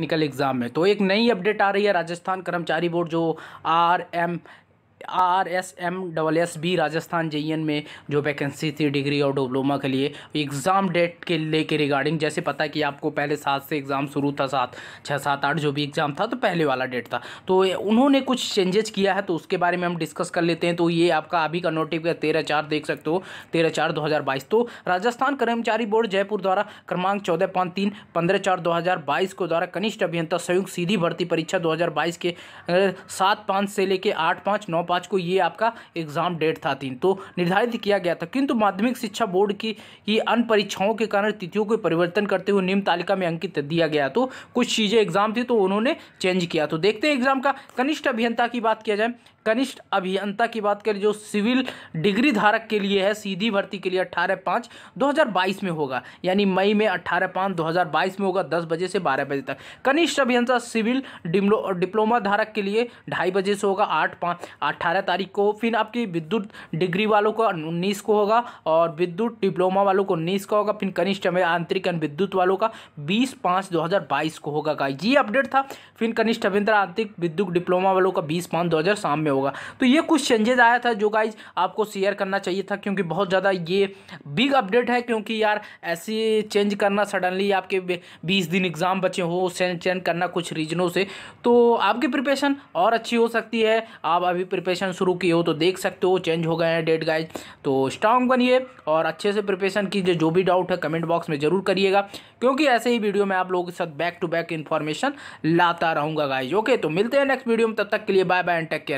technical exam में तो एक नई अपडेट आ रही है राजस्थान कर्मचारी बोर्ड जो R M R S M double S B Rajasthan J e में जो वैकेंसी थी डिग्री और डिप्लोमा के लिए एग्ज़ाम डेट के लेके रिगार्डिंग जैसे पता है कि आपको पहले सात से एग्ज़ाम शुरू था सात छः सात आठ जो भी एग्ज़ाम था तो पहले वाला डेट था तो उन्होंने कुछ चेंजेस किया है तो उसके बारे में हम डिस्कस कर लेते हैं तो ये आपका अभी का नोटिफ है तेरह चार देख सकते हो तेरह चार दो हज़ार बाईस तो राजस्थान कर्मचारी बोर्ड जयपुर द्वारा क्रमांक चौदह पाँच तीन पंद्रह चार दो हज़ार बाईस को द्वारा कनिष्ठ अभियंता संयुक्त सीधी भर्ती परीक्षा दो हज़ार बाईस के सात पाँच से लेकर आठ पाँच नौ पाँच मार्च को ये आपका एग्ज़ाम डेट था तीन तो निर्धारित किया गया था किंतु माध्यमिक शिक्षा बोर्ड की ये अन्य परीक्षाओं के कारण तिथियों को परिवर्तन करते हुए निम्न तालिका में अंकित दिया गया तो कुछ चीज़ें एग्ज़ाम थी तो उन्होंने चेंज किया तो देखते हैं एग्ज़ाम का कनिष्ठ अभियंता की बात किया जाए कनिष्ठ अभियंता की बात करें जो सिविल डिग्री धारक के लिए है सीधी भर्ती के लिए अट्ठारह पाँच दो में होगा यानी मई में अट्ठारह पाँच दो में होगा दस बजे से बारह बजे तक कनिष्ठ अभियंता सिविल डिप्लोमा धारक के लिए ढाई बजे से होगा आठ पाँच अट्ठारह तारीख को फिर आपकी विद्युत डिग्री वालों को उन्नीस को होगा और विद्युत डिप्लोमा वालों को उन्नीस का होगा फिर कनिष्ठ में आंतरिक एंड विद्युत वालों का बीस पाँच दो हज़ार बाईस को होगा का ये अपडेट था फिर कनिष्ठ अभियंता आंतरिक विद्युत डिप्लोमा वालों का बीस पाँच दो हज़ार शाम में होगा तो ये कुछ चेंजेस आया था जो गाइज आपको शेयर करना चाहिए था क्योंकि बहुत ज़्यादा ये बिग अपडेट है क्योंकि यार ऐसे चेंज करना सडनली आपके बीस दिन एग्ज़ाम बचे हो चेंज करना कुछ रीजनों से तो आपकी प्रिपरेशन और अच्छी हो सकती है आप अभी प्रिपरेशन शुरू किए हो तो देख सकते हो चेंज हो गए हैं डेट गाइज तो स्ट्रांग बनिए और अच्छे से प्रिपरेशन कीजिए जो भी डाउट है कमेंट बॉक्स में ज़रूर करिएगा क्योंकि ऐसे ही वीडियो में आप लोगों के साथ बैक टू बैक इन्फॉर्मेशन लाता रहूँगा गाइज ओके तो मिलते हैं नेक्स्ट वीडियो में तब तक के लिए bye bye and take care